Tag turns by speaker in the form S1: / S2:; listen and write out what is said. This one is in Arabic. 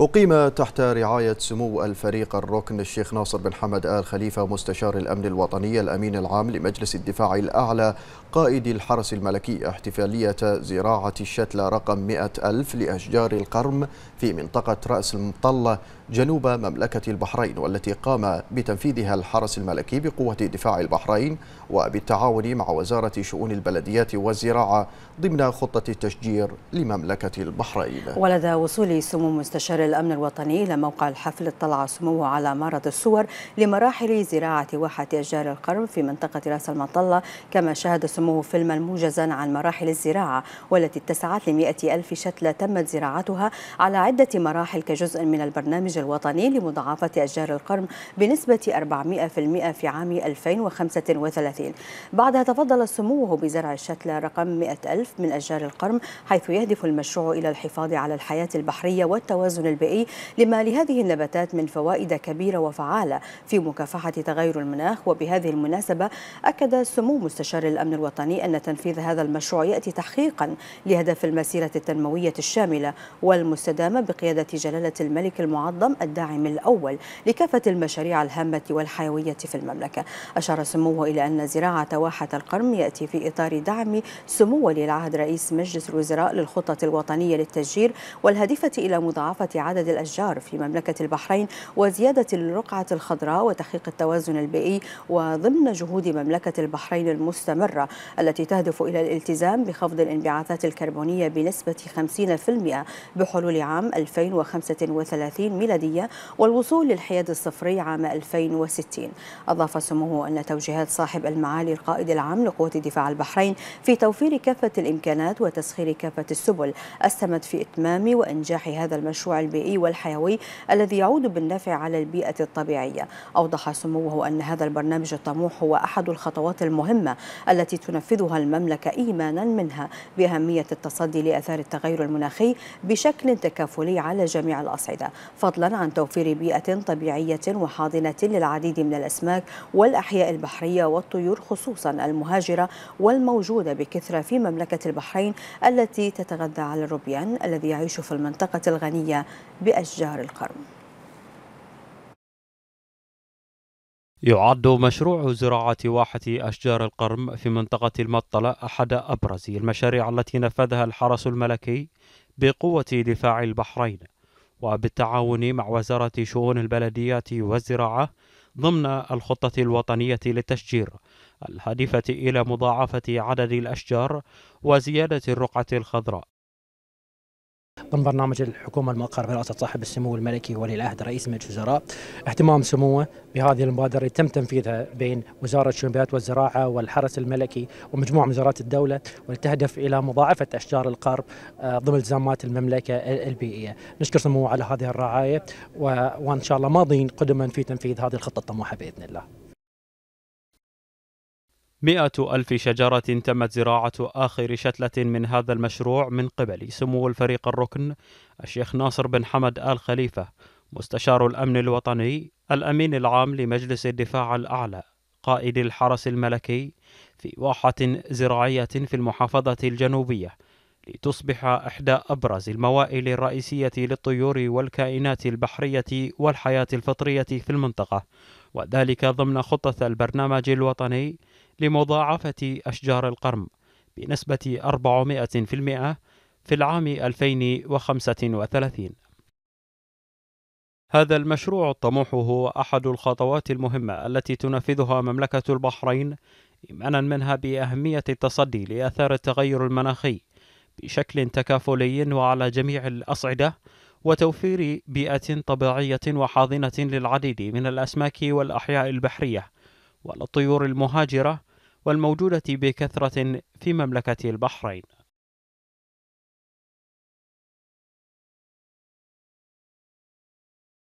S1: أقيم تحت رعاية سمو الفريق الركن الشيخ ناصر بن حمد آل خليفة مستشار الأمن الوطني الأمين العام لمجلس الدفاع الأعلى قائد الحرس الملكي احتفالية زراعة الشتلة رقم 100 ألف لأشجار القرم في منطقة رأس المطلة جنوب مملكة البحرين والتي قام بتنفيذها الحرس الملكي بقوة دفاع البحرين وبالتعاون مع وزارة شؤون البلديات والزراعة ضمن خطة التشجير لمملكة البحرين
S2: ولدى وصول سمو مستشار الأمن الوطني إلى موقع الحفل اطلع سموه على معرض الصور لمراحل زراعة واحة أشجار القرم في منطقة رأس المطلة كما شاهد سموه فيلما موجزا عن مراحل الزراعة والتي اتسعت لمئة ألف شتلة تمت زراعتها على عدة مراحل كجزء من البرنامج الوطني لمضاعفة أشجار القرم بنسبة 400% في عام 2035 بعدها تفضل سموه بزرع الشتلة رقم 100 ألف من أشجار القرم حيث يهدف المشروع إلى الحفاظ على الحياة البحرية والتوازن البيئي لما لهذه النباتات من فوائد كبيرة وفعالة في مكافحة تغير المناخ وبهذه المناسبة أكد سمو مستشار الأمن الوطني أن تنفيذ هذا المشروع يأتي تحقيقا لهدف المسيرة التنموية الشاملة والمستدامة بقيادة جلالة الملك المعظم العام الداعم الأول لكافة المشاريع الهامة والحيوية في المملكة أشار سموه إلى أن زراعة واحة القرم يأتي في إطار دعم سمو ولي العهد رئيس مجلس الوزراء للخطة الوطنية للتشجير والهادفة إلى مضاعفة عدد الأشجار في مملكة البحرين وزيادة الرقعة الخضراء وتحقيق التوازن البيئي وضمن جهود مملكة البحرين المستمرة التي تهدف إلى الالتزام بخفض الانبعاثات الكربونية بنسبة 50% بحلول عام 2035 ميلادي البلدية والوصول للحياد الصفري عام 2060 أضاف سموه أن توجيهات صاحب المعالي القائد العام لقوات دفاع البحرين في توفير كافة الإمكانات وتسخير كافة السبل أسهمت في إتمام وإنجاح هذا المشروع البيئي والحيوي الذي يعود بالنفع على البيئة الطبيعية أوضح سموه أن هذا البرنامج الطموح هو أحد الخطوات المهمة التي تنفذها المملكة إيمانا منها بأهمية التصدي لأثار التغير المناخي بشكل تكافلي على جميع الأصعدة فضلا فضلا عن توفير بيئة طبيعية وحاضنة للعديد من الأسماك والأحياء البحرية والطيور خصوصا المهاجرة والموجودة بكثرة في مملكة البحرين التي تتغذى على الروبيان الذي يعيش في المنطقة الغنية بأشجار القرن
S3: يعد مشروع زراعة واحة أشجار القرم في منطقة المطلة أحد أبرز المشاريع التي نفذها الحرس الملكي بقوة دفاع البحرين وبالتعاون مع وزارة شؤون البلدية والزراعة ضمن الخطة الوطنية للتشجير الهادفة إلى مضاعفة عدد الأشجار وزيادة الرقعة الخضراء
S4: ضمن برنامج الحكومة المقر برئاسة صاحب السمو الملكي ولي العهد رئيس مجلس الوزراء اهتمام سموه بهذه المبادرة تم تنفيذها بين وزارة الشمبيات والزراعة والحرس الملكي ومجموعة من وزارات الدولة والتهدف إلى مضاعفة أشجار القرب آه، ضمن التزامات المملكة البيئية نشكر سموه على هذه الرعاية وإن شاء الله ماضين قدما في تنفيذ هذه الخطة الطموحة بإذن الله
S3: مئة ألف شجرة تمت زراعة آخر شتلة من هذا المشروع من قبل سمو الفريق الركن الشيخ ناصر بن حمد آل خليفة مستشار الأمن الوطني الأمين العام لمجلس الدفاع الأعلى قائد الحرس الملكي في واحة زراعية في المحافظة الجنوبية لتصبح إحدى أبرز الموائل الرئيسية للطيور والكائنات البحرية والحياة الفطرية في المنطقة وذلك ضمن خطة البرنامج الوطني لمضاعفة أشجار القرم بنسبة 400% في العام 2035 هذا المشروع الطموح هو أحد الخطوات المهمة التي تنفذها مملكة البحرين إيمانا منها بأهمية التصدي لآثار التغير المناخي بشكل تكافلي وعلى جميع الأصعدة وتوفير بيئة طبيعية وحاضنة للعديد من الأسماك والأحياء البحرية والطيور المهاجرة والموجودة بكثرة في مملكة البحرين